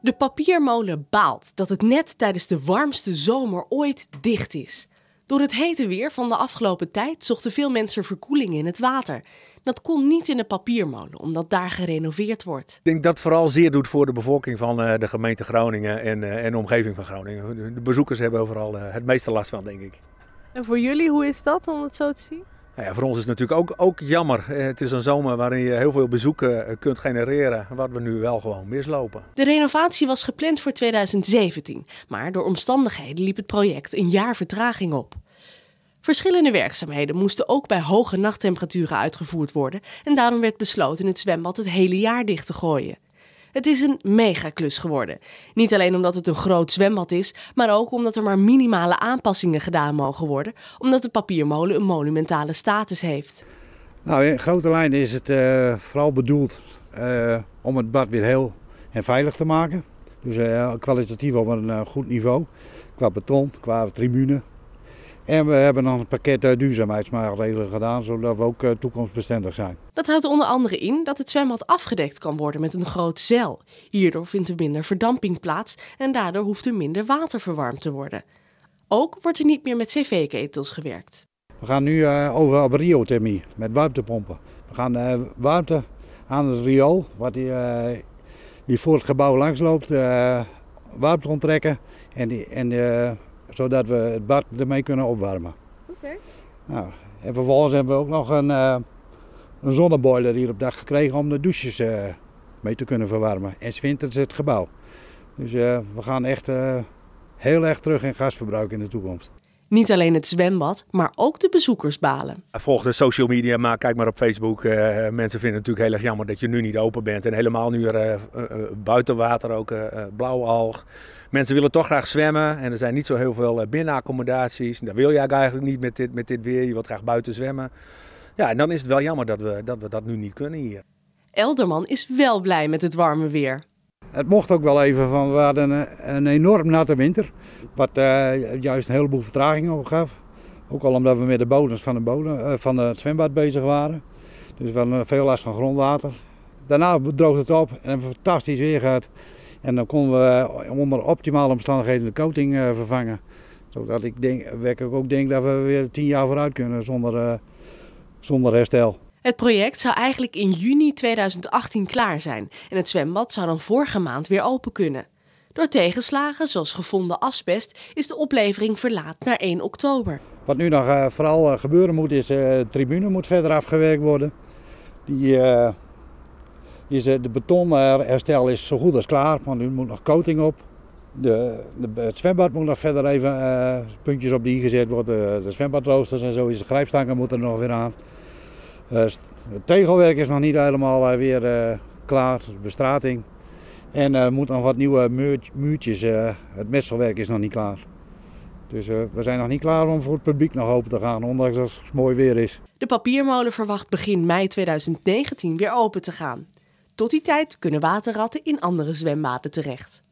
De papiermolen baalt dat het net tijdens de warmste zomer ooit dicht is. Door het hete weer van de afgelopen tijd zochten veel mensen verkoeling in het water. Dat kon niet in de papiermolen, omdat daar gerenoveerd wordt. Ik denk dat het vooral zeer doet voor de bevolking van eh, de gemeente Groningen en, eh, en de omgeving van Groningen. De bezoekers hebben overal eh, het meeste last van, denk ik. En voor jullie, hoe is dat om het zo te zien? Nou ja, voor ons is het natuurlijk ook, ook jammer. Eh, het is een zomer waarin je heel veel bezoeken eh, kunt genereren, wat we nu wel gewoon mislopen. De renovatie was gepland voor 2017, maar door omstandigheden liep het project een jaar vertraging op. Verschillende werkzaamheden moesten ook bij hoge nachttemperaturen uitgevoerd worden en daarom werd besloten het zwembad het hele jaar dicht te gooien. Het is een megaclus geworden. Niet alleen omdat het een groot zwembad is, maar ook omdat er maar minimale aanpassingen gedaan mogen worden, omdat de papiermolen een monumentale status heeft. Nou, in grote lijnen is het eh, vooral bedoeld eh, om het bad weer heel en veilig te maken. Dus eh, kwalitatief op een goed niveau. Qua beton, qua tribune, en we hebben dan een pakket eh, duurzaamheidsmaatregelen gedaan, zodat we ook eh, toekomstbestendig zijn. Dat houdt onder andere in dat het zwembad afgedekt kan worden met een groot zeil. Hierdoor vindt er minder verdamping plaats en daardoor hoeft er minder water verwarmd te worden. Ook wordt er niet meer met cv-ketels gewerkt. We gaan nu eh, over op riothermie met warmtepompen. We gaan warmte aan het riool, wat hier voor het gebouw langs loopt, warmte onttrekken en, zodat we het bad ermee kunnen opwarmen. Oké. Nou, en vervolgens hebben we ook nog een, eh, een zonneboiler hier op dag gekregen om de douches eh, mee te kunnen verwarmen. En winters het gebouw. Dus eh, we gaan echt heel erg terug in gasverbruik in de toekomst. Niet alleen het zwembad, maar ook de bezoekersbalen. balen. Volg de social media, maar kijk maar op Facebook. Uh, mensen vinden het natuurlijk heel erg jammer dat je nu niet open bent. En helemaal nu uh, buiten water ook blauw alg. Mensen willen toch graag zwemmen en er zijn niet zo heel veel binnenaccommodaties. Daar wil je eigenlijk niet met dit, met dit weer. Je wilt graag buiten zwemmen. Ja, en dan is het wel jammer dat we dat, we dat nu niet kunnen hier. Elderman is wel blij met het warme weer. Het mocht ook wel even, van we hadden een, enorm natte winter. Wat eh, juist een heleboel vertragingen opgaf. Ook al omdat we met de bodems van, de bodem, eh, van het zwembad bezig waren. Dus we hadden eh, veel last van grondwater. Daarna droogde het op en hebben we fantastisch weer gehad. En dan konden we onder optimale omstandigheden de coating vervangen. Zodat ik, denk, ik ook denk dat we weer tien jaar vooruit kunnen zonder, zonder herstel. Het project zou eigenlijk in juni 2018 klaar zijn en het zwembad zou dan vorige maand weer open kunnen. Door tegenslagen, zoals gevonden asbest, is de oplevering verlaat naar 1 oktober. Wat nu nog eh, vooral eh, gebeuren moet, is eh, de tribune moet verder afgewerkt worden. Die, is, de betonherstel is zo goed als klaar, want nu moet nog coating op. De, het zwembad moet nog verder even puntjes op die gezet worden. De zwembadroosters en zo is. De grijpstangen moeten er nog weer aan. Eh, het tegelwerk is nog niet helemaal eh, weer eh, klaar, bestrating. En er moet nog wat nieuwe muurtjes muurtjes, het metselwerk is nog niet klaar. Dus we zijn nog niet klaar om voor het publiek nog open te gaan, ondanks dat het mooi weer is. De papiermolen verwacht begin mei 2019 weer open te gaan. Tot die tijd kunnen waterratten in andere zwembaden terecht.